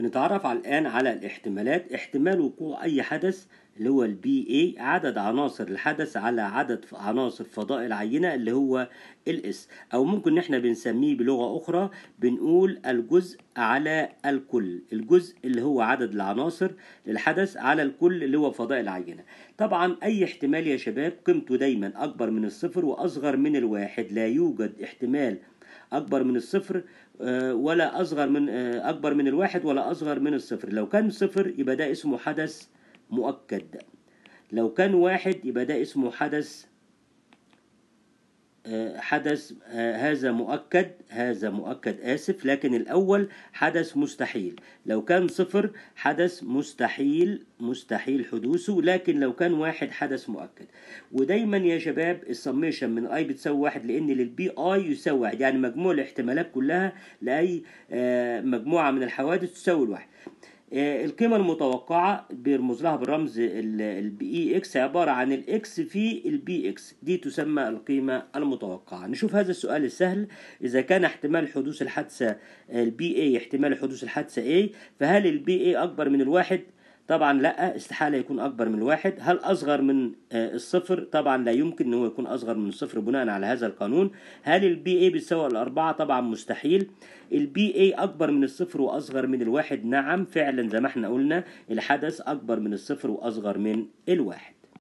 بنتعرف على الآن على الاحتمالات احتمال وقوع أي حدث اللي هو البي اي عدد عناصر الحدث على عدد عناصر فضاء العينة اللي هو الاس أو ممكن احنا بنسميه بلغة أخرى بنقول الجزء على الكل الجزء اللي هو عدد العناصر للحدث على الكل اللي هو فضاء العينة طبعا أي احتمال يا شباب قيمته دايما أكبر من الصفر وأصغر من الواحد لا يوجد احتمال أكبر من الصفر آه، ولا أصغر من آه، أكبر من الواحد ولا أصغر من الصفر لو كان صفر يبقى ده اسمه حدث مؤكد لو كان واحد يبقى ده اسمه حدث حدث هذا مؤكد هذا مؤكد آسف لكن الأول حدث مستحيل لو كان صفر حدث مستحيل مستحيل حدوثه لكن لو كان واحد حدث مؤكد ودايما يا شباب السميشن من اي بتساوي واحد لان للبي اي يساوي واحد يعني مجموع الاحتمالات كلها لاي آه، مجموعة من الحوادث تساوي الواحد آه، القيمة المتوقعة بيرمز لها بالرمز البي اي اكس e عبارة عن الاكس في البي اكس e دي تسمى القيمة المتوقعة نشوف هذا السؤال السهل اذا كان احتمال حدوث الحادثة البي اي احتمال حدوث الحادثة اي فهل البي اي اكبر من الواحد طبعا لا استحالة يكون أكبر من الواحد هل أصغر من آه، الصفر طبعا لا يمكن هو يكون أصغر من الصفر بناء على هذا القانون هل البي اي بتساوي الأربعة طبعا مستحيل البي اي أكبر من الصفر وأصغر من الواحد نعم فعلا زي ما احنا قلنا الحدث أكبر من الصفر وأصغر من الواحد